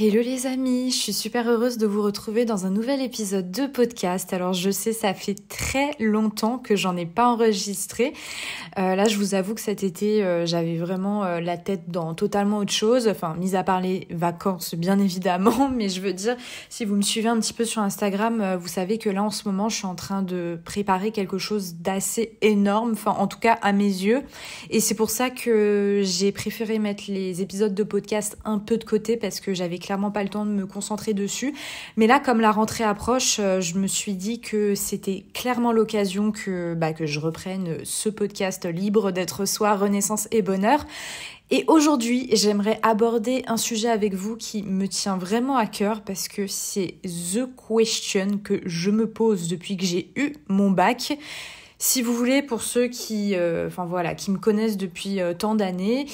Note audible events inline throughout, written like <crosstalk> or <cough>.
Hello les amis, je suis super heureuse de vous retrouver dans un nouvel épisode de podcast. Alors je sais, ça fait très longtemps que j'en ai pas enregistré. Euh, là, je vous avoue que cet été, euh, j'avais vraiment euh, la tête dans totalement autre chose. Enfin, mis à part les vacances, bien <laughs> évidemment. Mais je veux dire, si vous me suivez un petit peu sur Instagram, vous savez que là, en ce moment, je suis en train de préparer quelque chose d'assez énorme. Enfin, en tout cas, à mes yeux. Et c'est pour ça que j'ai préféré mettre les épisodes de podcast un peu de côté parce que j'avais clairement pas le temps de me concentrer dessus. Mais là, comme la rentrée approche, euh, je me suis dit que c'était clairement l'occasion que, bah, que je reprenne ce podcast libre d'être soi, renaissance et bonheur. Et aujourd'hui, j'aimerais aborder un sujet avec vous qui me tient vraiment à cœur parce que c'est the question que je me pose depuis que j'ai eu mon bac. Si vous voulez, pour ceux qui, euh, voilà, qui me connaissent depuis euh, tant d'années,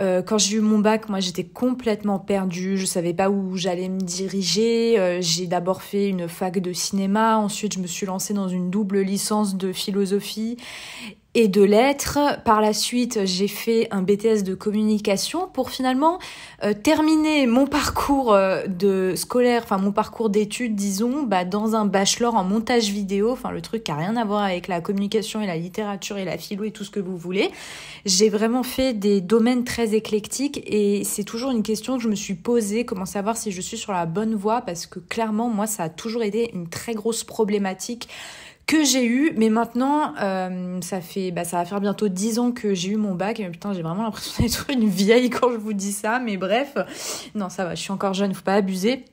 euh, quand j'ai eu mon bac, moi j'étais complètement perdue, je savais pas où j'allais me diriger. j'ai d'abord fait une fac de cinéma, ensuite je me suis lancée dans une double licence de philosophie et de lettres. Par la suite, j'ai fait un BTS de communication pour finalement euh, terminer mon parcours euh, de scolaire, enfin mon parcours d'études, disons, bah, dans un bachelor en montage vidéo, enfin le truc qui a rien à voir avec la communication et la littérature et la philo et tout ce que vous voulez. J'ai vraiment fait des domaines très éclectiques et c'est toujours une question que je me suis posée, comment savoir si je suis sur la bonne voie, parce que clairement, moi, ça a toujours été une très grosse problématique que j'ai eu. Mais maintenant, euh, ça fait, bah, ça va faire bientôt 10 ans que j'ai eu mon bac. Et putain, j'ai vraiment l'impression <laughs> d'être une vieille quand je vous dis ça. Mais bref, non, ça va, je suis encore jeune, faut pas abuser.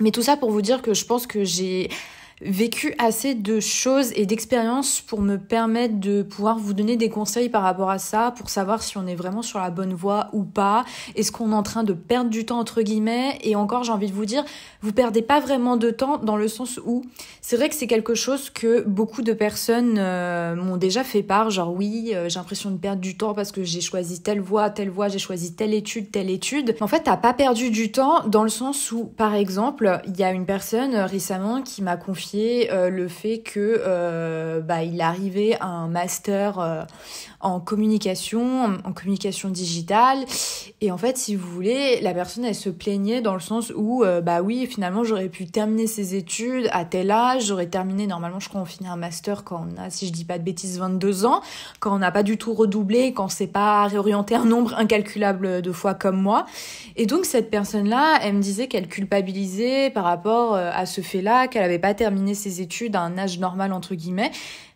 Mais tout ça pour vous dire que je pense que j'ai vécu assez de choses et d'expériences pour me permettre de pouvoir vous donner des conseils par rapport à ça, pour savoir si on est vraiment sur la bonne voie ou pas, est-ce qu'on est en train de perdre du temps entre guillemets, et encore j'ai envie de vous dire, vous perdez pas vraiment de temps dans le sens où c'est vrai que c'est quelque chose que beaucoup de personnes euh, m'ont déjà fait part, genre oui, euh, j'ai l'impression de perdre du temps parce que j'ai choisi telle voie, telle voie, j'ai choisi telle étude, telle étude. En fait, t'as pas perdu du temps dans le sens où, par exemple, il y a une personne euh, récemment qui m'a confié euh, le fait que euh, bah, il arrivait à un master euh, en communication, en, communication digitale. Et en fait, si vous voulez, la personne, elle se plaignait dans le sens où, bah oui, finalement, j'aurais pu terminer ses études à tel âge, j'aurais terminé, normalement, je crois, on finit un master quand on a, si je dis pas de bêtises, 22 ans, quand on n'a pas du tout redoublé, quand c'est pas réorienté un nombre incalculable de fois comme moi. Et donc, cette personne-là, elle me disait qu'elle culpabilisait par rapport à ce fait-là, qu'elle n'avait pas terminé ses études à un âge normal, entre guillemets.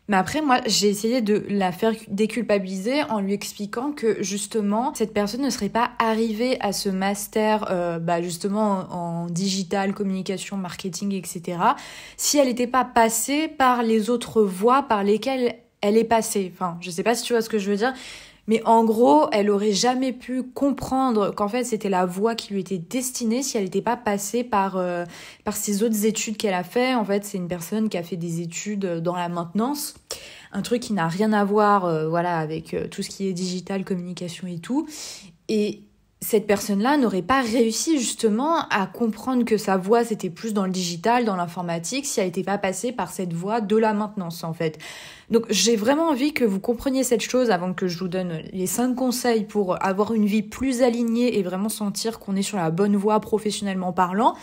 Mais après, moi, j'ai essayé de la faire déculpabiliser en lui expliquant que justement, cette personne ne serait pas arrivée à ce master, euh, bah, justement, en, en digital, communication, marketing, etc., si elle n'était pas passée par les autres voies par lesquelles elle est passée. Enfin, je sais pas si tu vois ce que je veux dire, mais en gros, elle aurait jamais pu comprendre qu'en fait c'était la voie qui lui était destinée si elle n'était pas passée par, euh, ces par autres études qu'elle a fait. En fait, c'est une personne qui a fait des études euh, dans la maintenance, un truc qui n'a rien à voir euh, voilà, avec tout ce qui est digital, communication et tout. Et cette personne-là n'aurait pas réussi justement à comprendre que sa voix c'était plus dans le digital, dans l'informatique, si elle n'était pas passée par cette voie de la maintenance en fait. Donc j'ai vraiment envie que vous compreniez cette chose avant que je vous donne les cinq conseils pour avoir une vie plus alignée et vraiment sentir qu'on est sur la bonne voie professionnellement parlant.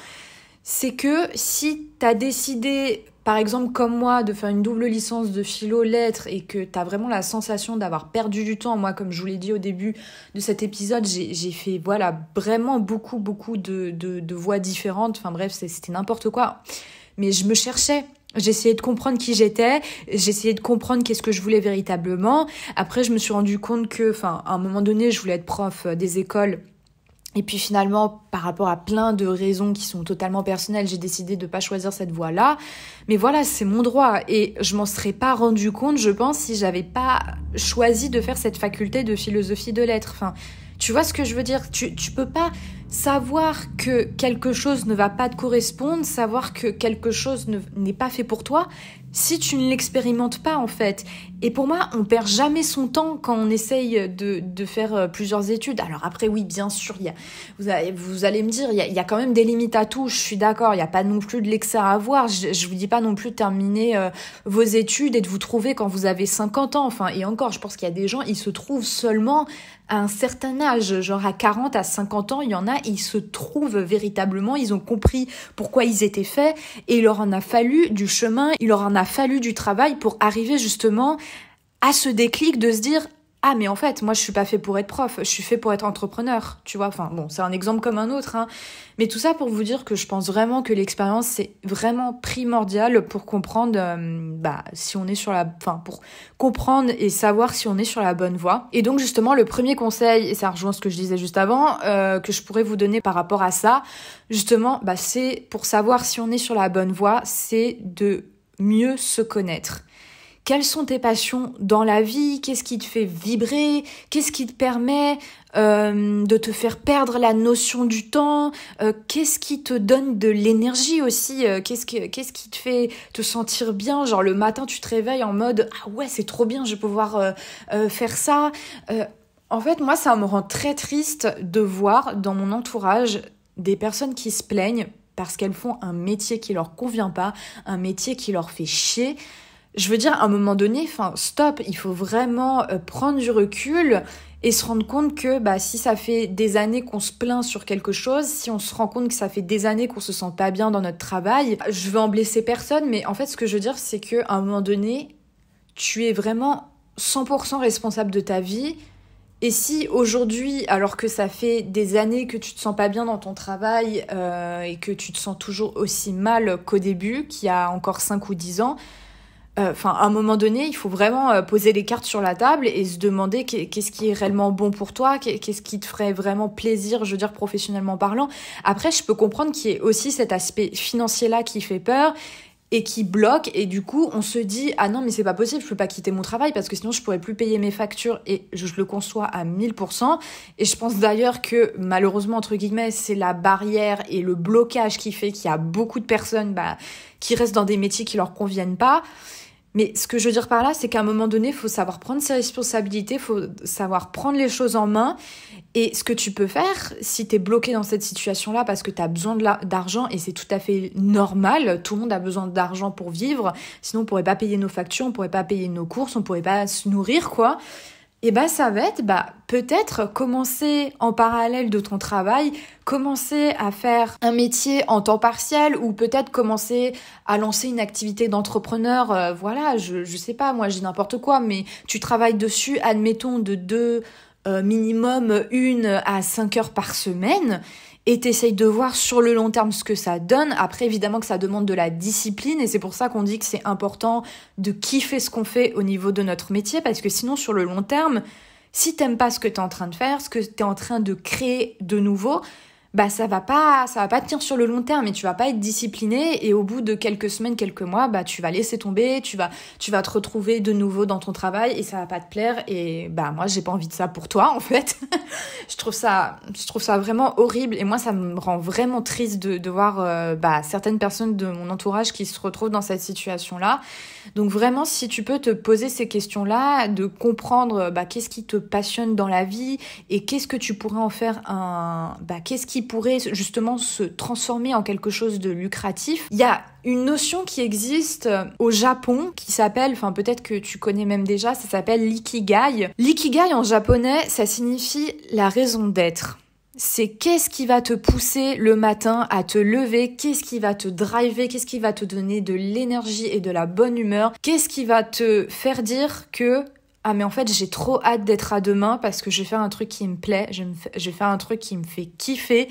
C'est que si tu as décidé par exemple comme moi de faire une double licence de philo lettres et que tu as vraiment la sensation d'avoir perdu du temps, moi comme je vous l'ai dit au début de cet épisode, j'ai fait voilà vraiment beaucoup beaucoup de, de, de voies différentes, enfin bref c'était n'importe quoi, mais je me cherchais. J'essayais de comprendre qui j'étais, j'essayais de comprendre qu'est-ce que je voulais véritablement. Après, je me suis rendu compte que, enfin, à un moment donné, je voulais être prof euh, des écoles et puis finalement, par rapport à plein de raisons qui sont totalement personnelles, j'ai décidé de ne pas choisir cette voie-là. Mais voilà, c'est mon droit. Et je m'en serais pas rendu compte, je pense, si j'avais pas choisi de faire cette faculté de philosophie de lettres. Enfin, tu vois ce que je veux dire tu, tu peux pas savoir que quelque chose ne va pas te correspondre, savoir que quelque chose n'est pas fait pour toi, si tu ne l'expérimentes pas en fait. Et pour moi, on perd jamais son temps quand on essaye de, faire euh, plusieurs études. Alors après, oui, bien sûr, y a, vous, allez, me dire, il y, a, quand même des limites à tout, je suis d'accord, il n'y a pas non plus de l'excès à avoir. Je ne vous dis pas non plus de terminer euh, vos études et de vous trouver quand vous avez 50 ans. Enfin, et encore, je pense qu'il y a des gens, ils se trouvent seulement à un certain âge, genre à 40, à 50 ans, il y en a, ils se trouvent véritablement, ils ont compris pourquoi ils étaient faits et il leur en a fallu du chemin, il leur en a fallu du travail pour arriver justement à ce déclic de se dire ah mais en fait moi je suis pas fait pour être prof, je suis fait pour être entrepreneur, tu vois. Enfin bon, c'est un exemple comme un autre hein. Mais tout ça pour vous dire que je pense vraiment que l'expérience c'est vraiment primordial pour comprendre euh, bah si on est sur la enfin pour comprendre et savoir si on est sur la bonne voie. Et donc justement le premier conseil et ça rejoint ce que je disais juste avant euh, que je pourrais vous donner par rapport à ça, justement bah c'est pour savoir si on est sur la bonne voie, c'est de mieux se connaître quelles sont tes passions dans la vie, qu'est-ce qui te fait vibrer, qu'est-ce qui te permet euh, de te faire perdre la notion du temps, euh, qu'est-ce qui te donne de l'énergie aussi, euh, qu'est-ce, quest qui te fait te sentir bien, genre le matin tu te réveilles en mode ah ouais c'est trop bien, je vais pouvoir faire ça. en fait moi ça me rend très triste de voir dans mon entourage des personnes qui se plaignent parce qu'elles font un métier qui leur convient pas, un métier qui leur fait chier je veux dire, à un moment donné, enfin, stop, il faut vraiment euh, prendre du recul et se rendre compte que bah, si ça fait des années qu'on se plaint sur quelque chose, si on se rend compte que ça fait des années qu'on se sent pas bien dans notre travail, je veux en blesser personne, mais en fait, ce que je veux dire, c'est qu'à un moment donné, tu es vraiment 100% responsable de ta vie. Et si aujourd'hui, alors que ça fait des années que tu te sens pas bien dans ton travail euh, et que tu te sens toujours aussi mal qu'au début, qu'il y a encore 5 ou 10 ans, Enfin, à un moment donné, il faut vraiment euh, poser les cartes sur la table et se demander qu'est-ce qui est réellement bon pour toi, qu'est-ce qui te ferait vraiment plaisir, je veux dire, professionnellement parlant. Après, je peux comprendre qu'il y ait aussi cet aspect financier-là qui fait peur et qui bloque et du coup on se dit ah non mais c'est pas possible je peux pas quitter mon travail parce que sinon je pourrais plus payer mes factures et je, le conçois à 1000% et je pense d'ailleurs que malheureusement entre guillemets c'est la barrière et le blocage qui fait qu'il y a beaucoup de personnes bah, qui restent dans des métiers qui leur conviennent pas mais ce que je veux dire par là, c'est qu'à un moment donné, il faut savoir prendre ses responsabilités, il faut savoir prendre les choses en main. Et ce que tu peux faire, si tu es bloqué dans cette situation-là parce que tu as besoin d'argent, et c'est tout à fait normal, tout le monde a besoin d'argent pour vivre, sinon on ne pourrait pas payer nos factures, on pourrait pas payer nos courses, on pourrait pas se nourrir, quoi et eh ben ça va être bah, peut-être commencer en parallèle de ton travail, commencer à faire un métier en temps partiel ou peut-être commencer à lancer une activité d'entrepreneur. Euh, voilà, je, je sais pas, moi j'ai n'importe quoi, mais tu travailles dessus, admettons, de deux, euh, minimum une à cinq heures par semaine et t'essayes de voir sur le long terme ce que ça donne. Après, évidemment que ça demande de la discipline et c'est pour ça qu'on dit que c'est important de kiffer ce qu'on fait au niveau de notre métier parce que sinon, sur le long terme, si t'aimes pas ce que t'es en train de faire, ce que t'es en train de créer de nouveau, bah ça va pas ça va pas tenir sur le long terme et tu vas pas être discipliné et au bout de quelques semaines quelques mois bah tu vas laisser tomber tu vas tu vas te retrouver de nouveau dans ton travail et ça va pas te plaire et bah moi j'ai pas envie de ça pour toi en fait <laughs> je trouve ça je trouve ça vraiment horrible et moi ça me rend vraiment triste de, voir euh, bah, certaines personnes de mon entourage qui se retrouvent dans cette situation là donc vraiment si tu peux te poser ces questions là de comprendre bah, qu'est-ce qui te passionne dans la vie et qu'est-ce que tu pourrais en faire un bah qu'est-ce qui pourrait justement se transformer en quelque chose de lucratif. Il y a une notion qui existe euh, au Japon qui s'appelle, enfin peut-être que tu connais même déjà, ça s'appelle l'ikigai. L'ikigai en japonais, ça signifie la raison d'être c'est qu'est-ce qui va te pousser le matin à te lever, qu'est-ce qui va te driver, qu'est-ce qui va te donner de l'énergie et de la bonne humeur, qu'est-ce qui va te faire dire que ah mais en fait j'ai trop hâte d'être à demain parce que je vais faire un truc qui me plaît, je vais faire un truc qui me fait kiffer,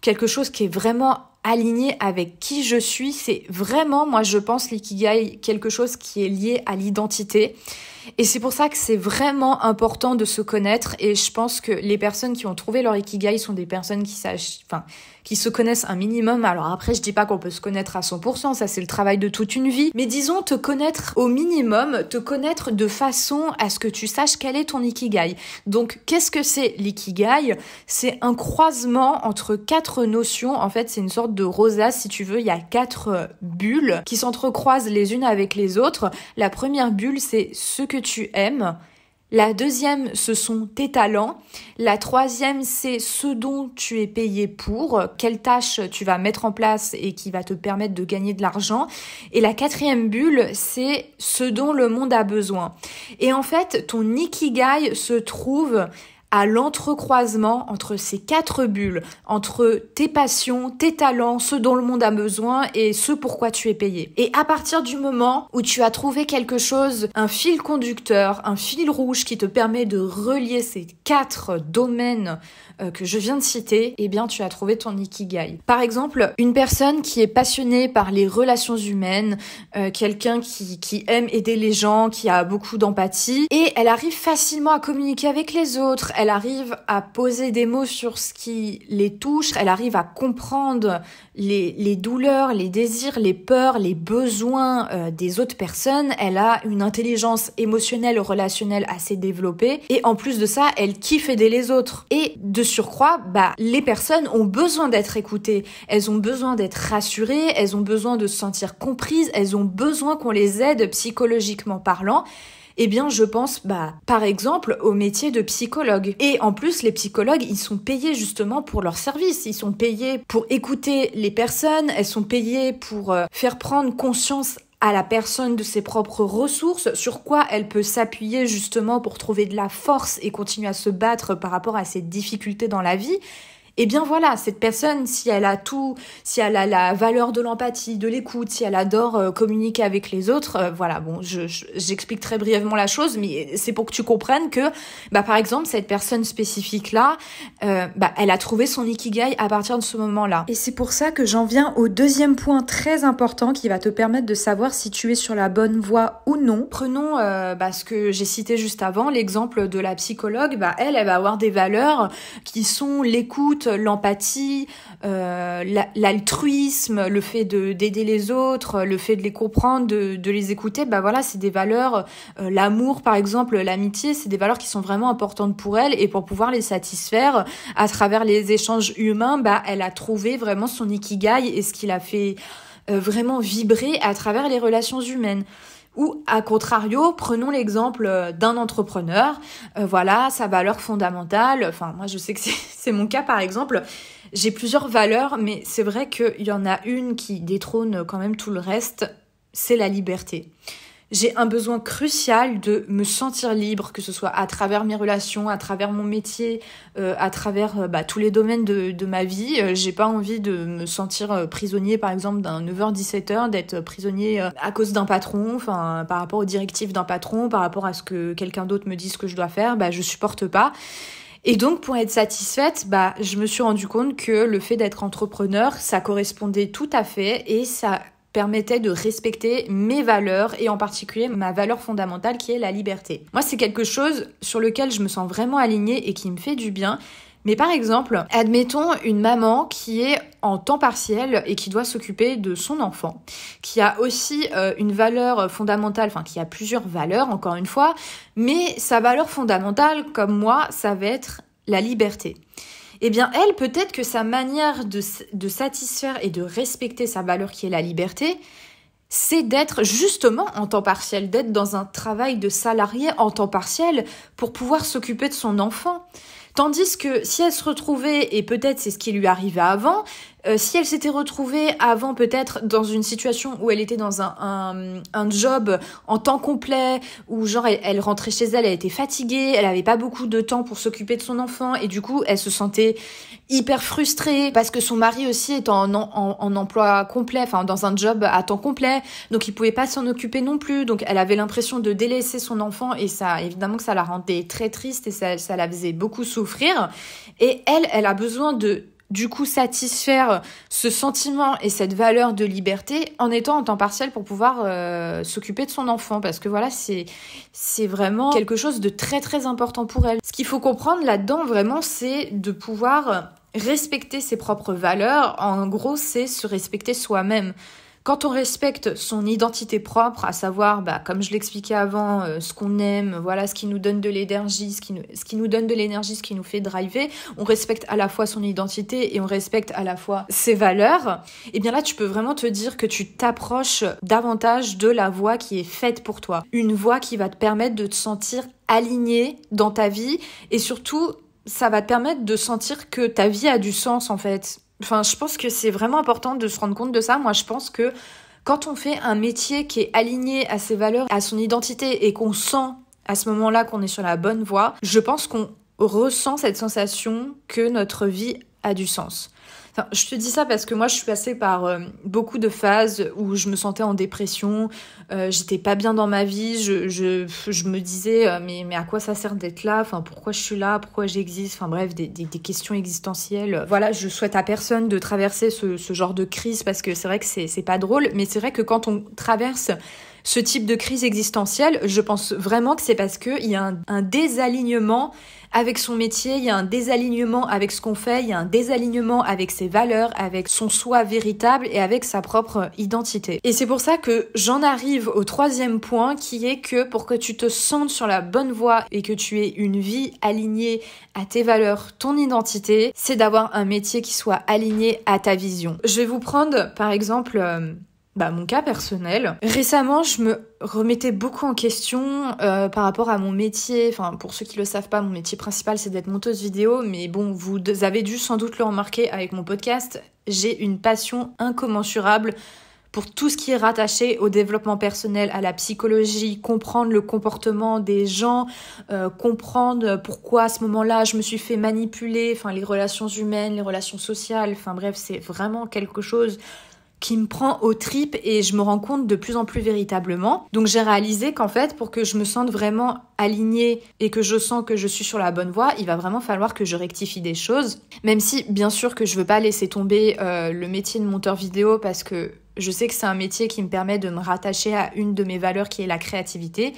quelque chose qui est vraiment aligné avec qui je suis. C'est vraiment, moi je pense, l'ikigai, quelque chose qui est lié à l'identité. Et c'est pour ça que c'est vraiment important de se connaître. Et je pense que les personnes qui ont trouvé leur ikigai sont des personnes qui sachent, enfin, qui se connaissent un minimum. Alors après, je dis pas qu'on peut se connaître à 100%, ça c'est le travail de toute une vie. Mais disons te connaître au minimum, te connaître de façon à ce que tu saches quel est ton ikigai. Donc qu'est-ce que c'est l'ikigai C'est un croisement entre quatre notions. En fait, c'est une sorte de rosace, si tu veux. Il y a quatre bulles qui s'entrecroisent les unes avec les autres. La première bulle, c'est ce que tu aimes. La deuxième, ce sont tes talents. La troisième, c'est ce dont tu es payé pour, quelle tâche tu vas mettre en place et qui va te permettre de gagner de l'argent. Et la quatrième bulle, c'est ce dont le monde a besoin. Et en fait, ton ikigai se trouve à l'entrecroisement entre ces quatre bulles, entre tes passions, tes talents, ce dont le monde a besoin et ce pourquoi tu es payé. Et à partir du moment où tu as trouvé quelque chose, un fil conducteur, un fil rouge qui te permet de relier ces quatre domaines euh, que je viens de citer, eh bien tu as trouvé ton ikigai. Par exemple, une personne qui est passionnée par les relations humaines, euh, quelqu'un qui aime aider les gens, qui a beaucoup d'empathie, et elle arrive facilement à communiquer avec les autres, elle arrive à poser des mots sur ce qui les touche, elle arrive à comprendre les, douleurs, les désirs, les peurs, les besoins euh, des autres personnes. Elle a une intelligence émotionnelle, relationnelle assez développée. Et en plus de ça, elle kiffe aider les autres. Et de surcroît, bah, les personnes ont besoin d'être écoutées. Elles ont besoin d'être rassurées. Elles ont besoin de se sentir comprises. Elles ont besoin qu'on les aide psychologiquement parlant eh bien je pense bah par exemple au métier de psychologue. Et en plus les psychologues, ils sont payés justement pour leurs services ils sont payés pour écouter les personnes, elles sont payées pour euh, faire prendre conscience à la personne de ses propres ressources, sur quoi elle peut s'appuyer justement pour trouver de la force et continuer à se battre par rapport à ses difficultés dans la vie. Et eh bien voilà, cette personne, si elle a tout, si elle a la valeur de l'empathie, de l'écoute, si elle adore euh, communiquer avec les autres, euh, voilà, bon, j'explique très brièvement la chose, mais c'est pour que tu comprennes que, bah, par exemple, cette personne spécifique-là, euh, bah, elle a trouvé son ikigai à partir de ce moment-là. Et c'est pour ça que j'en viens au deuxième point très important qui va te permettre de savoir si tu es sur la bonne voie ou non. Prenons bah, ce que j'ai cité juste avant, l'exemple de la psychologue, elle, elle va avoir des valeurs qui sont l'écoute, euh, l'empathie, euh, l'altruisme, le fait d'aider les autres, le fait de les comprendre, de, les écouter, bah voilà, c'est des valeurs. Euh, l'amour, par exemple, l'amitié, c'est des valeurs qui sont vraiment importantes pour elle et pour pouvoir les satisfaire à travers les échanges humains, bah elle a trouvé vraiment son ikigai et ce qui l'a fait vraiment vibrer à travers les relations humaines. Ou à contrario, prenons l'exemple euh, d'un entrepreneur, euh, voilà, sa valeur fondamentale, enfin moi je sais que <laughs> c'est mon cas par exemple, j'ai plusieurs valeurs, mais c'est vrai qu'il y en a une qui détrône quand même tout le reste, c'est la liberté j'ai un besoin crucial de me sentir libre, que ce soit à travers mes relations, à travers mon métier, euh, à travers euh, bah, tous les domaines de, de ma vie. Euh, j'ai pas envie de me sentir prisonnier, par exemple, d'un 9h-17h, d'être prisonnier à cause d'un patron, enfin, par rapport aux directives d'un patron, par rapport à ce que quelqu'un d'autre me dit ce que je dois faire, bah, je supporte pas. Et donc, pour être satisfaite, bah, je me suis rendu compte que le fait d'être entrepreneur, ça correspondait tout à fait et ça permettait de respecter mes valeurs et en particulier ma valeur fondamentale qui est la liberté. Moi, c'est quelque chose sur lequel je me sens vraiment alignée et qui me fait du bien. Mais par exemple, admettons une maman qui est en temps partiel et qui doit s'occuper de son enfant, qui a aussi euh, une valeur fondamentale, enfin qui a plusieurs valeurs encore une fois, mais sa valeur fondamentale comme moi, ça va être la liberté eh bien elle, peut-être que sa manière de, de, satisfaire et de respecter sa valeur qui est la liberté, c'est d'être justement en temps partiel, d'être dans un travail de salarié en temps partiel pour pouvoir s'occuper de son enfant. Tandis que si elle se retrouvait, et peut-être c'est ce qui lui arrivait avant, euh, si elle s'était retrouvée avant peut-être dans une situation où elle était dans un, un, un job en temps complet, où genre elle, rentrait chez elle, elle était fatiguée, elle n'avait pas beaucoup de temps pour s'occuper de son enfant et du coup elle se sentait hyper frustrée parce que son mari aussi est en, en, en emploi complet, enfin dans un job à temps complet, donc il pouvait pas s'en occuper non plus, donc elle avait l'impression de délaisser son enfant et ça évidemment que ça la rendait très triste et ça, ça la faisait beaucoup souffrir et elle, elle a besoin de du coup satisfaire euh, ce sentiment et cette valeur de liberté en étant en temps partiel pour pouvoir euh, s'occuper de son enfant parce que voilà c'est c'est vraiment quelque chose de très très important pour elle. Ce qu'il faut comprendre là-dedans vraiment c'est de pouvoir euh, respecter ses propres valeurs. En gros, c'est se respecter soi-même. Quand on respecte son identité propre, à savoir, bah, comme je l'expliquais avant, euh, ce qu'on aime, voilà, ce qui nous donne de l'énergie, ce, qui nous, ce qui nous donne de l'énergie, ce qui nous fait driver, on respecte à la fois son identité et on respecte à la fois ses valeurs, et eh bien là, tu peux vraiment te dire que tu t'approches davantage de la voie qui est faite pour toi. Une voie qui va te permettre de te sentir aligné dans ta vie et surtout, ça va te permettre de sentir que ta vie a du sens en fait Enfin, je pense que c'est vraiment important de se rendre compte de ça. Moi, je pense que quand on fait un métier qui est aligné à ses valeurs, à son identité et qu'on sent à ce moment-là qu'on est sur la bonne voie, je pense qu'on ressent cette sensation que notre vie a du sens je te dis ça parce que moi, je suis passée par euh, beaucoup de phases où je me sentais en dépression, euh, j'étais pas bien dans ma vie, je, me disais, euh, mais, mais à quoi ça sert d'être là Enfin, pourquoi je suis là Pourquoi j'existe Enfin, bref, des, questions existentielles. Voilà, je souhaite à personne de traverser ce, ce genre de crise parce que c'est vrai que c'est pas drôle, mais c'est vrai que quand on traverse ce type de crise existentielle, je pense vraiment que c'est parce qu'il y a un, désalignement avec son métier, il y a un désalignement avec ce qu'on fait, il y a un désalignement avec ses valeurs, avec son soi véritable et avec sa propre identité. Et c'est pour ça que j'en arrive au troisième point qui est que pour que tu te sentes sur la bonne voie et que tu aies une vie alignée à tes valeurs, ton identité, c'est d'avoir un métier qui soit aligné à ta vision. Je vais vous prendre par exemple euh, bah, mon cas personnel. Récemment, je me remettais beaucoup en question euh, par rapport à mon métier. Enfin, pour ceux qui le savent pas, mon métier principal, c'est d'être monteuse vidéo. Mais bon, vous avez dû sans doute le remarquer avec mon podcast. J'ai une passion incommensurable pour tout ce qui est rattaché au développement personnel, à la psychologie, comprendre le comportement des gens, euh, comprendre pourquoi à ce moment-là je me suis fait manipuler, enfin les relations humaines, les relations sociales, enfin bref, c'est vraiment quelque chose qui me prend aux tripes et je me rends compte de plus en plus véritablement. Donc j'ai réalisé qu'en fait, pour que je me sente vraiment alignée et que je sens que je suis sur la bonne voie, il va vraiment falloir que je rectifie des choses. Même si, bien sûr, que je veux pas laisser tomber euh, le métier de monteur vidéo parce que je sais que c'est un métier qui me permet de me rattacher à une de mes valeurs qui est la créativité.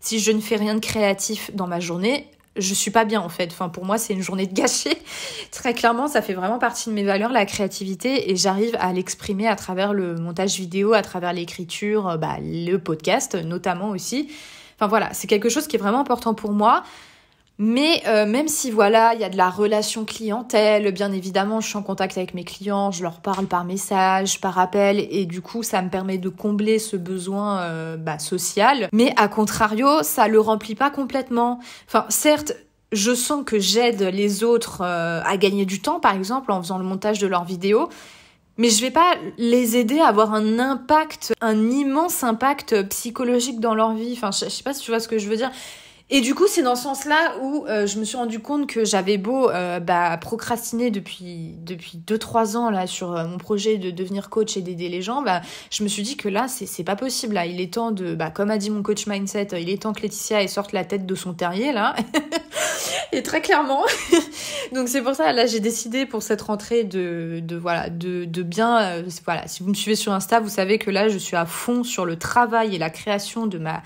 Si je ne fais rien de créatif dans ma journée, je suis pas bien en fait. Enfin, pour moi, c'est une journée de gâchée. <laughs> Très clairement, ça fait vraiment partie de mes valeurs, la créativité, et j'arrive à l'exprimer à travers le montage vidéo, à travers l'écriture, euh, bah, le podcast notamment aussi. Enfin voilà, c'est quelque chose qui est vraiment important pour moi. Mais euh, même si voilà, il y a de la relation clientèle, bien évidemment, je suis en contact avec mes clients, je leur parle par message, par appel, et du coup, ça me permet de combler ce besoin euh, bah, social. Mais à contrario, ça le remplit pas complètement. Enfin, certes, je sens que j'aide les autres euh, à gagner du temps, par exemple, en faisant le montage de leurs vidéos, mais je vais pas les aider à avoir un impact, un immense impact psychologique dans leur vie. Enfin, je, je sais pas si tu vois ce que je veux dire. Et du coup, c'est dans ce sens-là où euh, je me suis rendu compte que j'avais beau euh, bah, procrastiner depuis depuis deux trois ans là sur euh, mon projet de devenir coach et d'aider les gens, bah, je me suis dit que là c'est c'est pas possible là. Il est temps de bah, comme a dit mon coach mindset, il est temps que Laetitia ait sorte la tête de son terrier là. <laughs> et très clairement. <laughs> Donc c'est pour ça là j'ai décidé pour cette rentrée de de voilà de de bien voilà si vous me suivez sur Insta vous savez que là je suis à fond sur le travail et la création de ma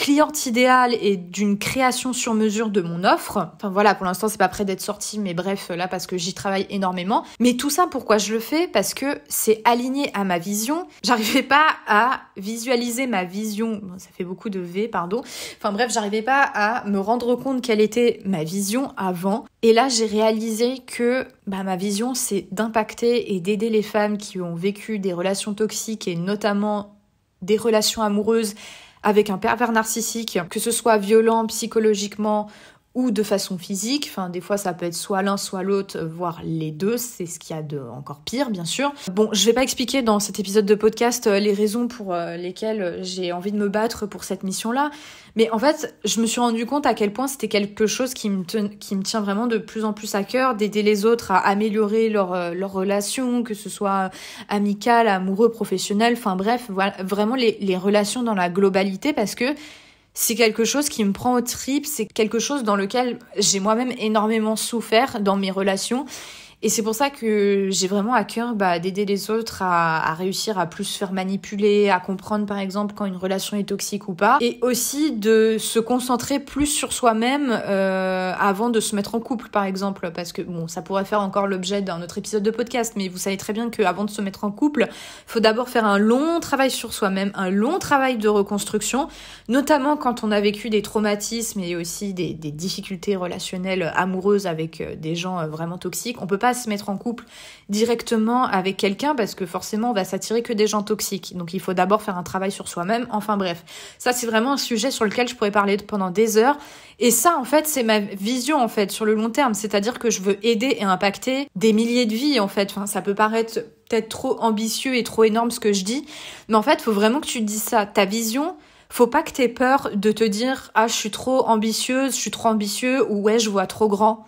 cliente idéale et d'une création sur mesure de mon offre. Enfin voilà, pour l'instant c'est pas prêt d'être sorti, mais bref, là parce que j'y travaille énormément. Mais tout ça, pourquoi je le fais Parce que c'est aligné à ma vision. J'arrivais pas à visualiser ma vision. ça fait beaucoup de V, pardon. Enfin bref, j'arrivais pas à me rendre compte quelle était ma vision avant. Et là, j'ai réalisé que bah, ma vision, c'est d'impacter et d'aider les femmes qui ont vécu des relations toxiques et notamment des relations amoureuses avec un pervers narcissique, que ce soit violent psychologiquement ou de façon physique. Enfin, des fois, ça peut être soit l'un, soit l'autre, euh, voire les deux. C'est ce qu'il y a de encore pire, bien sûr. Bon, je vais pas expliquer dans cet épisode de podcast euh, les raisons pour euh, lesquelles j'ai envie de me battre pour cette mission-là. Mais en fait, je me suis rendu compte à quel point c'était quelque chose qui me, qui me tient vraiment de plus en plus à cœur, d'aider les autres à améliorer leurs leur relation, que ce soit amical, amoureux, professionnel. Enfin, bref, voilà, vraiment les relations dans la globalité parce que c'est quelque chose qui me prend aux tripes, c'est quelque chose dans lequel j'ai moi-même énormément souffert dans mes relations et c'est pour ça que j'ai vraiment à cœur bah, d'aider les autres à, à, réussir à plus se faire manipuler, à comprendre par exemple quand une relation est toxique ou pas, et aussi de se concentrer plus sur soi-même euh, avant de se mettre en couple par exemple, parce que bon, ça pourrait faire encore l'objet d'un autre épisode de podcast, mais vous savez très bien qu'avant de se mettre en couple, faut d'abord faire un long travail sur soi-même, un long travail de reconstruction, notamment quand on a vécu des traumatismes et aussi des, des difficultés relationnelles amoureuses avec euh, des gens euh, vraiment toxiques. On peut pas se mettre en couple directement avec quelqu'un parce que forcément on va s'attirer que des gens toxiques. Donc il faut d'abord faire un travail sur soi-même. Enfin bref, ça c'est vraiment un sujet sur lequel je pourrais parler pendant des heures. Et ça en fait c'est ma vision en fait sur le long terme. C'est-à-dire que je veux aider et impacter des milliers de vies en fait. Enfin ça peut paraître peut-être trop ambitieux et trop énorme ce que je dis. Mais en fait faut vraiment que tu dises ça. Ta vision faut pas que t'aies peur de te dire ah je suis trop ambitieuse, je suis trop ambitieux ou ouais je vois trop grand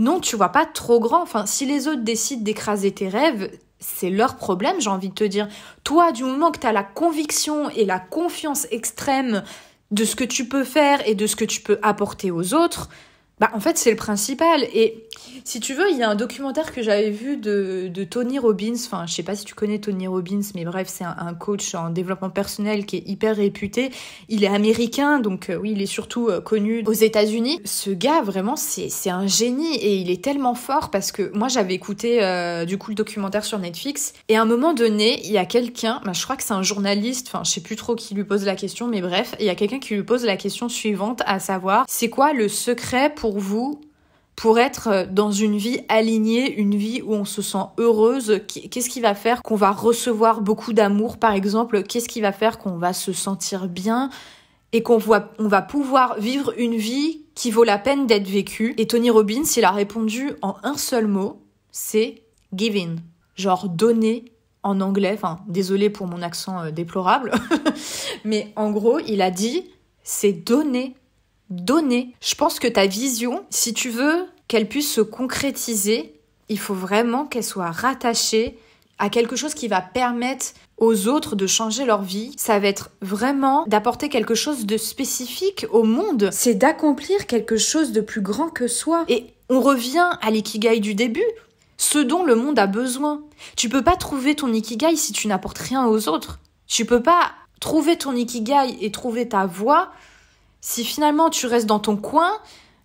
non, tu vois pas trop grand. Enfin, si les autres décident d'écraser tes rêves, c'est leur problème, j'ai envie de te dire. Toi, du moment que tu as la conviction et la confiance extrême de ce que tu peux faire et de ce que tu peux apporter aux autres, bah, en fait, c'est le principal. Et si tu veux, il y a un documentaire que j'avais vu de, Tony Robbins. Enfin, je sais pas si tu connais Tony Robbins, mais bref, c'est un, coach en développement personnel qui est hyper réputé. Il est américain, donc euh, oui, il est surtout euh, connu aux États-Unis. Ce gars, vraiment, c'est un génie et il est tellement fort parce que moi, j'avais écouté euh, du coup le documentaire sur Netflix. Et à un moment donné, il y a quelqu'un, bah, je crois que c'est un journaliste, enfin, je sais plus trop qui lui pose la question, mais bref, il y a quelqu'un qui lui pose la question suivante, à savoir, c'est quoi le secret pour pour vous pour être dans une vie alignée, une vie où on se sent heureuse Qu'est-ce qui va faire qu'on va recevoir beaucoup d'amour, par exemple Qu'est-ce qui va faire qu'on va se sentir bien et qu'on va, on va pouvoir vivre une vie qui vaut la peine d'être vécue Et Tony Robbins, il a répondu en un seul mot, c'est giving, genre donner en anglais, enfin désolé pour mon accent euh, déplorable, <laughs> mais en gros il a dit c'est donner donner. Je pense que ta vision, si tu veux qu'elle puisse se concrétiser, il faut vraiment qu'elle soit rattachée à quelque chose qui va permettre aux autres de changer leur vie, ça va être vraiment d'apporter quelque chose de spécifique au monde. C'est d'accomplir quelque chose de plus grand que soi. Et on revient à l'ikigai du début, ce dont le monde a besoin. Tu peux pas trouver ton ikigai si tu n'apportes rien aux autres. Tu peux pas trouver ton ikigai et trouver ta voie si finalement tu restes dans ton coin,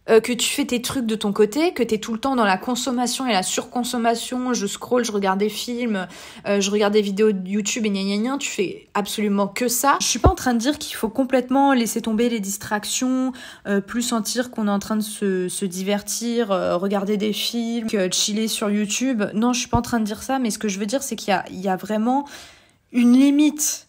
euh, que tu fais tes trucs de ton côté, que tu es tout le temps dans la consommation et la surconsommation, je scroll, je regarde des films, euh, je regarde des vidéos YouTube et gna gna gna, tu fais absolument que ça. Je suis pas en train de dire qu'il faut complètement laisser tomber les distractions, euh, plus sentir qu'on est en train de se, se divertir, regarder des films, chiller sur YouTube. Non, je suis pas en train de dire ça, mais ce que je veux dire, c'est qu'il y, y a, vraiment une limite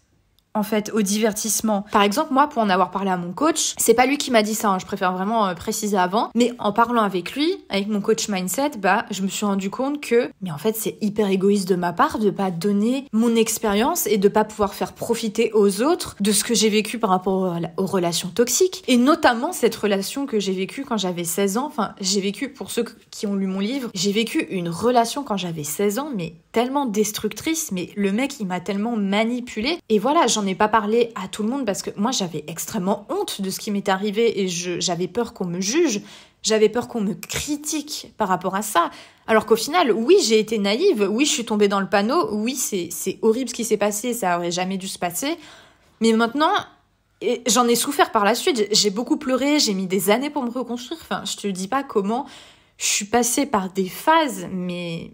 en fait au divertissement. Par exemple, moi pour en avoir parlé à mon coach, c'est pas lui qui m'a dit ça, hein, je préfère vraiment euh, préciser avant, mais en parlant avec lui, avec mon coach mindset, bah je me suis rendu compte que mais en fait, c'est hyper égoïste de ma part de pas donner mon expérience et de pas pouvoir faire profiter aux autres de ce que j'ai vécu par rapport aux relations toxiques et notamment cette relation que j'ai vécue quand j'avais 16 ans, enfin, j'ai vécu pour ceux qui ont lu mon livre, j'ai vécu une relation quand j'avais 16 ans mais tellement destructrice, mais le mec il m'a tellement manipulée et voilà, j'en pas parlé à tout le monde parce que moi j'avais extrêmement honte de ce qui m'est arrivé et j'avais peur qu'on me juge, j'avais peur qu'on me critique par rapport à ça. Alors qu'au final, oui, j'ai été naïve, oui, je suis tombée dans le panneau, oui, c'est horrible ce qui s'est passé, ça aurait jamais dû se passer. Mais maintenant, j'en ai souffert par la suite, j'ai beaucoup pleuré, j'ai mis des années pour me reconstruire. Enfin, je te dis pas comment je suis passée par des phases, mais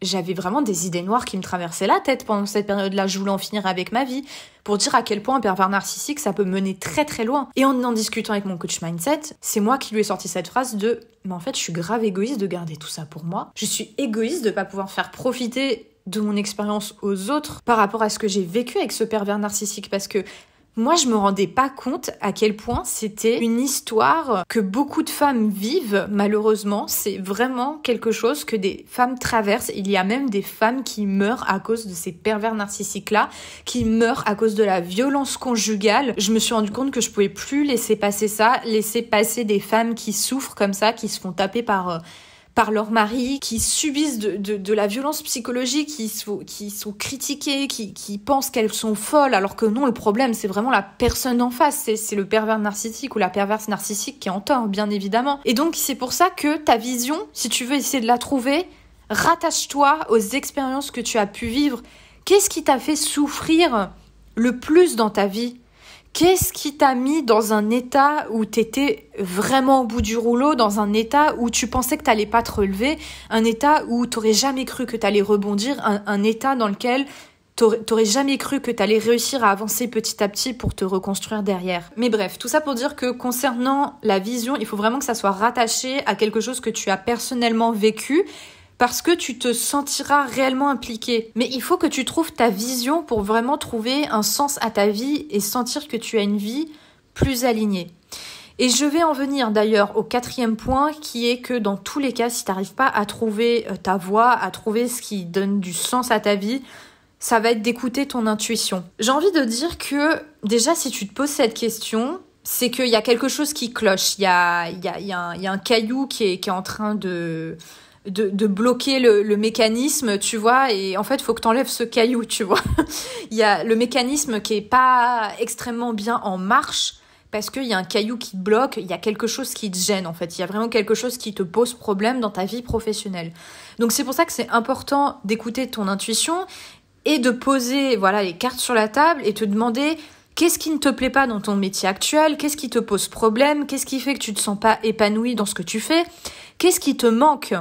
j'avais vraiment des idées noires qui me traversaient la tête pendant cette période-là. Je voulais en finir avec ma vie pour dire à quel point un pervers narcissique, ça peut mener très très loin. Et en en discutant avec mon coach mindset, c'est moi qui lui ai sorti cette phrase de Mais en fait, je suis grave égoïste de garder tout ça pour moi. Je suis égoïste de pas pouvoir faire profiter de mon expérience aux autres par rapport à ce que j'ai vécu avec ce pervers narcissique parce que moi, je me rendais pas compte à quel point c'était une histoire que beaucoup de femmes vivent, malheureusement. C'est vraiment quelque chose que des femmes traversent. Il y a même des femmes qui meurent à cause de ces pervers narcissiques-là, qui meurent à cause de la violence conjugale. Je me suis rendu compte que je pouvais plus laisser passer ça, laisser passer des femmes qui souffrent comme ça, qui se font taper par euh, par leur mari, qui subissent de, la violence psychologique, qui sont, qui sont critiquées, qui, pensent qu'elles sont folles, alors que non, le problème, c'est vraiment la personne en face, c'est le pervers narcissique ou la perverse narcissique qui est en tort, bien évidemment. Et donc, c'est pour ça que ta vision, si tu veux essayer de la trouver, rattache-toi aux expériences que tu as pu vivre. Qu'est-ce qui t'a fait souffrir le plus dans ta vie Qu'est-ce qui t'a mis dans un état où t'étais vraiment au bout du rouleau, dans un état où tu pensais que t'allais pas te relever, un état où t'aurais jamais cru que t'allais rebondir, un, état dans lequel t'aurais jamais cru que t'allais réussir à avancer petit à petit pour te reconstruire derrière. Mais bref, tout ça pour dire que concernant la vision, il faut vraiment que ça soit rattaché à quelque chose que tu as personnellement vécu parce que tu te sentiras réellement impliqué. Mais il faut que tu trouves ta vision pour vraiment trouver un sens à ta vie et sentir que tu as une vie plus alignée. Et je vais en venir d'ailleurs au quatrième point qui est que dans tous les cas, si tu n'arrives pas à trouver euh, ta voie, à trouver ce qui donne du sens à ta vie, ça va être d'écouter ton intuition. J'ai envie de dire que déjà si tu te poses cette question, c'est qu'il y a quelque chose qui cloche. Il y a, y, a, y a, un caillou qui est, qui est en train de, de, bloquer le, le, mécanisme, tu vois. Et en fait, il faut que tu ce caillou, tu vois. <laughs> Il y a le mécanisme qui est pas extrêmement bien en marche parce qu'il y a un caillou qui te bloque, il y a quelque chose qui te gêne, en fait. Il y a vraiment quelque chose qui te pose problème dans ta vie professionnelle. Donc, c'est pour ça que c'est important d'écouter ton intuition et de poser voilà les cartes sur la table et te demander Qu'est-ce qui ne te plaît pas dans ton métier actuel Qu'est-ce qui te pose problème Qu'est-ce qui fait que tu ne te sens pas épanoui dans ce que tu fais Qu'est-ce qui te manque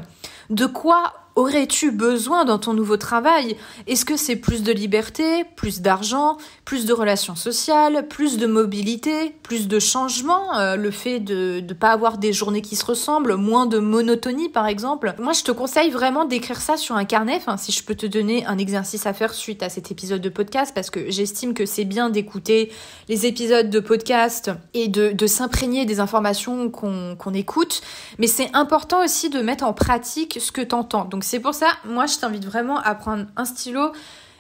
De quoi aurais-tu besoin dans ton nouveau travail Est-ce que c'est plus de liberté, plus d'argent, plus de relations sociales, plus de mobilité, plus de changements, euh, le fait de ne pas avoir des journées qui se ressemblent, moins de monotonie par exemple. Moi je te conseille vraiment d'écrire ça sur un carnet, si je peux te donner un exercice à faire suite à cet épisode de podcast, parce que j'estime que c'est bien d'écouter les épisodes de podcast et de, de s'imprégner des informations qu'on écoute, mais c'est important aussi de mettre en pratique ce que tu entends. Donc c'est pour ça, moi je t'invite vraiment à prendre un stylo,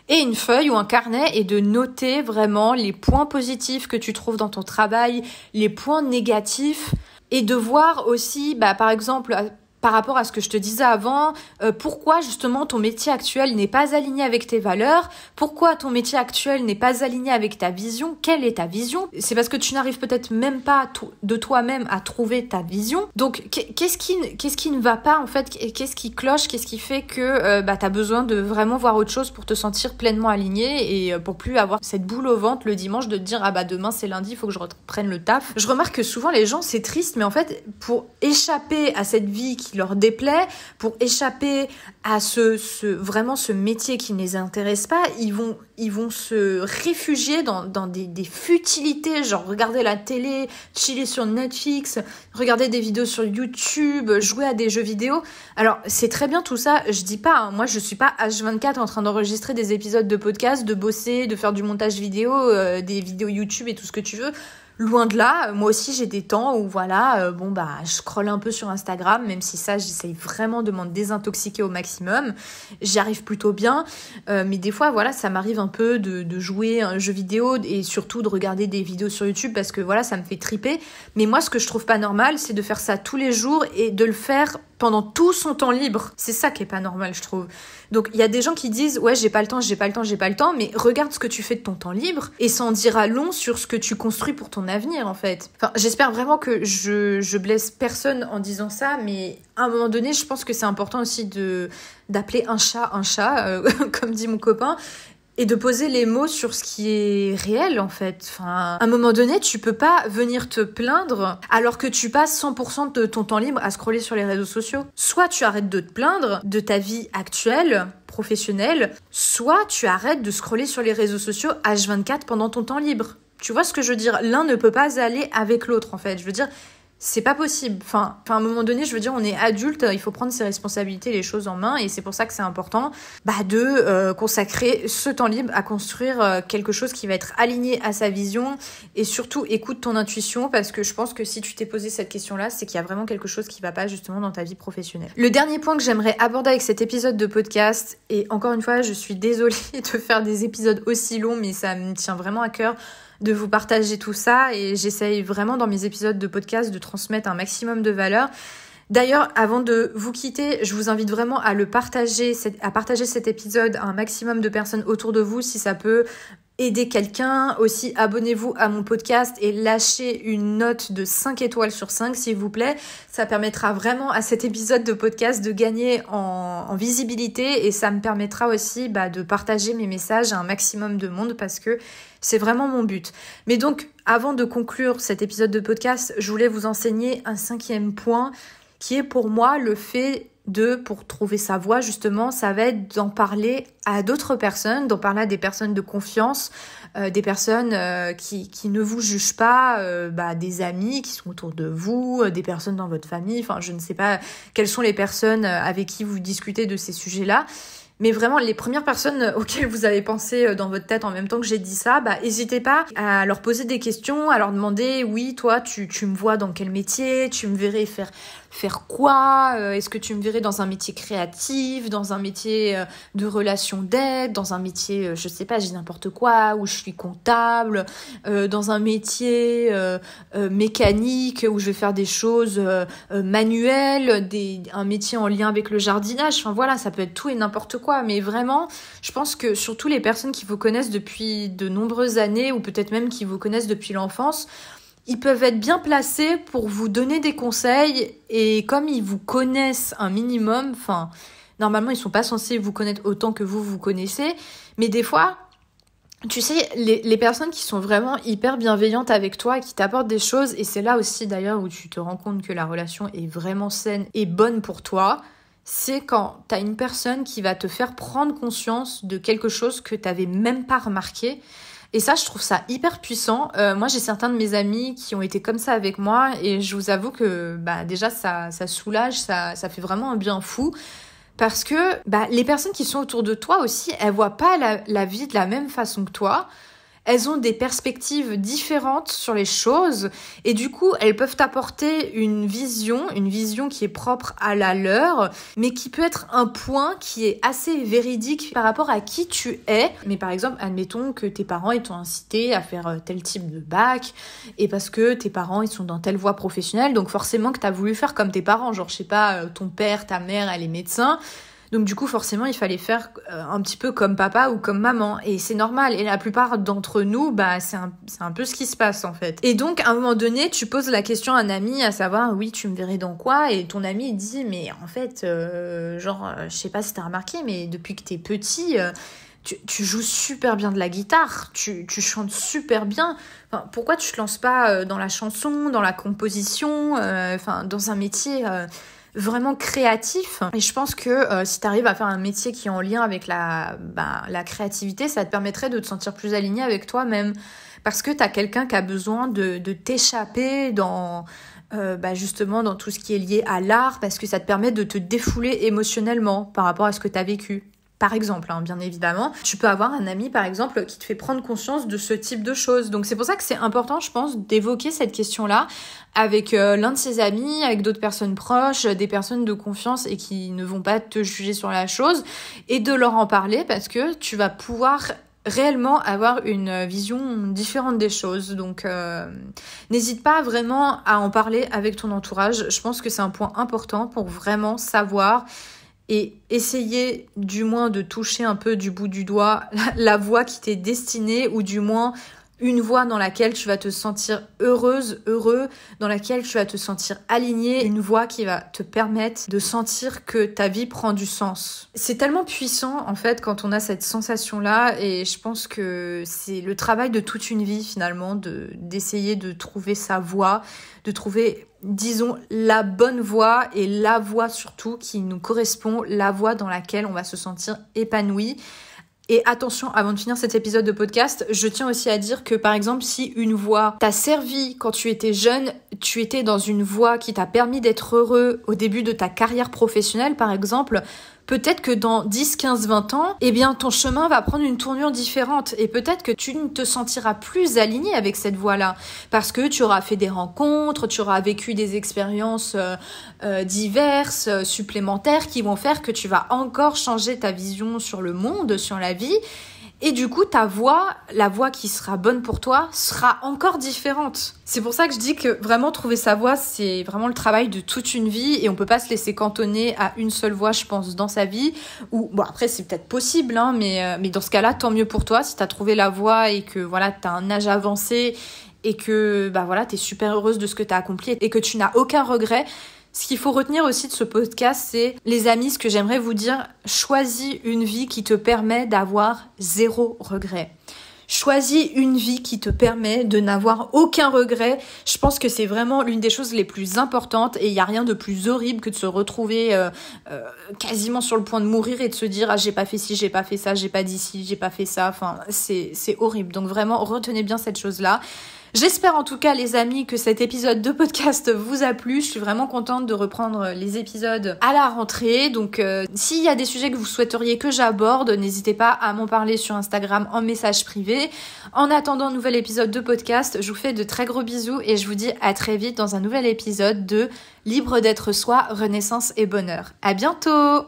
et une feuille ou un carnet et de noter vraiment les points positifs que tu trouves dans ton travail, les points négatifs et de voir aussi, bah, par exemple, par rapport à ce que je te disais avant, euh, pourquoi justement ton métier actuel n'est pas aligné avec tes valeurs, pourquoi ton métier actuel n'est pas aligné avec ta vision, quelle est ta vision C'est parce que tu n'arrives peut-être même pas de toi-même à trouver ta vision. Donc qu'est-ce qui, quest qui ne va pas en fait Qu'est-ce qui cloche Qu'est-ce qui fait que euh, bah, tu as besoin de vraiment voir autre chose pour te sentir pleinement aligné et euh, pour plus avoir cette boule au ventre le dimanche de dire ah bah demain c'est lundi, il faut que je reprenne le taf. Je remarque que souvent les gens c'est triste mais en fait pour échapper à cette vie qui qui leur déplaît, pour échapper à ce, ce vraiment ce métier qui ne les intéresse pas, ils vont, ils vont se réfugier dans, dans des, futilités, genre regarder la télé, chiller sur Netflix, regarder des vidéos sur YouTube, jouer à des jeux vidéo. Alors c'est très bien tout ça, je dis pas, hein. moi je suis pas H24 en train d'enregistrer des épisodes de podcast, de bosser, de faire du montage vidéo, euh, des vidéos YouTube et tout ce que tu veux. Loin de là, euh, moi aussi j'ai des temps où voilà, euh, bon bah je scrolle un peu sur Instagram, même si ça j'essaye vraiment de m'en désintoxiquer au maximum. J'y arrive plutôt bien, euh, mais des fois voilà, ça m'arrive un peu de, de jouer un jeu vidéo et surtout de regarder des vidéos sur YouTube parce que voilà, ça me fait triper. Mais moi ce que je trouve pas normal, c'est de faire ça tous les jours et de le faire pendant tout son temps libre. C'est ça qui est pas normal, je trouve. Donc il y a des gens qui disent ouais j'ai pas le temps, j'ai pas le temps, j'ai pas le temps, mais regarde ce que tu fais de ton temps libre et ça en dira long sur ce que tu construis pour ton avenir en fait. Enfin j'espère vraiment que je blesse personne en disant ça, mais à un moment donné je pense que c'est important aussi de d'appeler un chat un chat euh, <laughs> comme dit mon copain et de poser les mots sur ce qui est réel en fait. Enfin, à un moment donné, tu peux pas venir te plaindre alors que tu passes 100% de ton temps libre à scroller sur les réseaux sociaux. Soit tu arrêtes de te plaindre de ta vie actuelle professionnelle, soit tu arrêtes de scroller sur les réseaux sociaux H24 pendant ton temps libre. Tu vois ce que je veux dire L'un ne peut pas aller avec l'autre en fait. Je veux dire, c'est pas possible. Enfin, à un moment donné, je veux dire, on est adulte, euh, il faut prendre ses responsabilités, les choses en main, et c'est pour ça que c'est important bah, de euh, consacrer ce temps libre à construire euh, quelque chose qui va être aligné à sa vision, et surtout écoute ton intuition, parce que je pense que si tu t'es posé cette question-là, c'est qu'il y a vraiment quelque chose qui va pas justement dans ta vie professionnelle. Le dernier point que j'aimerais aborder avec cet épisode de podcast, et encore une fois, je suis désolée <laughs> de faire des épisodes aussi longs, mais ça me tient vraiment à cœur de vous partager tout ça et j'essaye vraiment dans mes épisodes de podcast de transmettre un maximum de valeur. D'ailleurs, avant de vous quitter, je vous invite vraiment à le partager, à partager cet épisode à un maximum de personnes autour de vous si ça peut Aidez quelqu'un. Aussi, abonnez-vous à mon podcast et lâchez une note de 5 étoiles sur 5, s'il vous plaît. Ça permettra vraiment à cet épisode de podcast de gagner en, visibilité et ça me permettra aussi bah, de partager mes messages à un maximum de monde parce que c'est vraiment mon but. Mais donc, avant de conclure cet épisode de podcast, je voulais vous enseigner un cinquième point qui est pour moi le fait de, pour trouver sa voie justement, ça va être d'en parler à d'autres personnes, d'en parler à des personnes de confiance, euh, des personnes euh, qui, qui, ne vous jugent pas, euh, bah, des amis qui sont autour de vous, des personnes dans votre famille, enfin je ne sais pas quelles sont les personnes avec qui vous discutez de ces sujets-là. Mais vraiment, les premières personnes auxquelles vous avez pensé dans votre tête en même temps que j'ai dit ça, bah, n'hésitez pas à leur poser des questions, à leur demander, oui, toi, tu, tu me vois dans quel métier, tu me verrais faire faire quoi euh, Est-ce que tu me verrais dans un métier créatif, dans un métier euh, de relation d'aide, dans un métier, euh, je sais pas, j'ai n'importe quoi, où je suis comptable, dans un métier mécanique, où je vais faire des choses manuelles, des, un métier en lien avec le jardinage. Enfin voilà, ça peut être tout et n'importe quoi. Mais vraiment, je pense que surtout les personnes qui vous connaissent depuis de nombreuses années, ou peut-être même qui vous connaissent depuis l'enfance, ils peuvent être bien placés pour vous donner des conseils et comme ils vous connaissent un minimum, enfin, normalement ils sont pas censés vous connaître autant que vous vous connaissez, mais des fois, tu sais, les, les personnes qui sont vraiment hyper bienveillantes avec toi, qui t'apportent des choses, et c'est là aussi d'ailleurs où tu te rends compte que la relation est vraiment saine et bonne pour toi, c'est quand t'as une personne qui va te faire prendre conscience de quelque chose que tu t'avais même pas remarqué et ça, je trouve ça hyper puissant. Euh, moi, j'ai certains de mes amis qui ont été comme ça avec moi et je vous avoue que bah, déjà, ça, ça soulage, ça, ça fait vraiment un bien fou. Parce que bah, les personnes qui sont autour de toi aussi, elles voient pas la, la vie de la même façon que toi elles ont des perspectives différentes sur les choses et du coup, elles peuvent apporter une vision, une vision qui est propre à la leur, mais qui peut être un point qui est assez véridique par rapport à qui tu es. Mais par exemple, admettons que tes parents ils t'ont incité à faire euh, tel type de bac et parce que tes parents ils sont dans telle voie professionnelle, donc forcément que tu as voulu faire comme tes parents, genre je sais pas, euh, ton père, ta mère, elle est médecin donc du coup, forcément, il fallait faire euh, un petit peu comme papa ou comme maman. Et c'est normal. Et la plupart d'entre nous, bah, c'est un, peu ce qui se passe en fait. Et donc, à un moment donné, tu poses la question à un ami, à savoir, oui, tu me verrais dans quoi Et ton ami dit, mais en fait, euh, genre, euh, je sais pas si t'as remarqué, mais depuis que t'es petit... tu, joues super bien de la guitare, tu, chantes super bien. pourquoi tu te lances pas dans la chanson, dans la composition, enfin, dans un métier vraiment créatif. Et je pense que euh, si tu arrives à faire un métier qui est en lien avec la, ben, la créativité, ça te permettrait de te sentir plus aligné avec toi-même. Parce que tu as quelqu'un qui a besoin de, de t'échapper dans, bah justement dans tout ce qui est lié à l'art parce que ça te permet de te défouler émotionnellement par rapport à ce que tu as vécu. Par exemple, hein, bien évidemment, tu peux avoir un ami, par exemple, qui te fait prendre conscience de ce type de choses. Donc c'est pour ça que c'est important, je pense, d'évoquer cette question-là avec euh, l'un de ses amis, avec d'autres personnes proches, euh, des personnes de confiance et qui ne vont pas te juger sur la chose, et de leur en parler parce que tu vas pouvoir réellement avoir une euh, vision différente des choses. Donc n'hésite pas vraiment à en parler avec ton entourage. Je pense que c'est un point important pour vraiment savoir et essayer du moins de toucher un peu du bout du doigt la voix qui t'est destinée ou du moins une voix dans laquelle tu vas te sentir heureuse, heureux, dans laquelle tu vas te sentir alignée, une voix qui va te permettre de sentir que ta vie prend du sens. C'est tellement puissant en fait quand on a cette sensation là et je pense que c'est le travail de toute une vie finalement de d'essayer de trouver sa voix de trouver disons, la bonne voie et la voie surtout qui nous correspond, la voie dans laquelle on va se sentir épanoui. Et attention, avant de finir cet épisode de podcast, je tiens aussi à dire que par exemple, si une voix t'a servi quand tu étais jeune, tu étais dans une voie qui t'a permis d'être heureux au début de ta carrière professionnelle par exemple, peut-être que dans 10, 15, 20 ans, eh bien, ton chemin va prendre une tournure différente et peut-être que tu ne te sentiras plus aligné avec cette voie-là parce que tu auras fait des rencontres, tu auras vécu des expériences euh, euh, diverses, euh, supplémentaires qui vont faire que tu vas encore changer ta vision sur le monde, sur la vie et du coup, ta voix, la voix qui sera bonne pour toi, sera encore différente. C'est pour ça que je dis que vraiment trouver sa voix, c'est vraiment le travail de toute une vie et on peut pas se laisser cantonner à une seule voix, je pense, dans sa vie. Ou bon, après c'est peut-être possible, hein, mais euh, mais dans ce cas-là, tant mieux pour toi si t'as trouvé la voix et que voilà t'as un âge avancé et que bah voilà t'es super heureuse de ce que t'as accompli et que tu n'as aucun regret. Ce qu'il faut retenir aussi de ce podcast, c'est les amis, ce que j'aimerais vous dire, choisis une vie qui te permet d'avoir zéro regret. Choisis une vie qui te permet de n'avoir aucun regret. Je pense que c'est vraiment l'une des choses les plus importantes et il n'y a rien de plus horrible que de se retrouver euh, euh, quasiment sur le point de mourir et de se dire ah j'ai pas fait ci, j'ai pas fait ça, j'ai pas dit ci, j'ai pas fait ça. Enfin c'est horrible. Donc vraiment retenez bien cette chose là. J'espère en tout cas les amis que cet épisode de podcast vous a plu. Je suis vraiment contente de reprendre les épisodes à la rentrée. Donc euh, s'il y a des sujets que vous souhaiteriez que j'aborde, n'hésitez pas à m'en parler sur Instagram en message privé. En attendant un nouvel épisode de podcast, je vous fais de très gros bisous et je vous dis à très vite dans un nouvel épisode de Libre d'être soi, renaissance et bonheur. À bientôt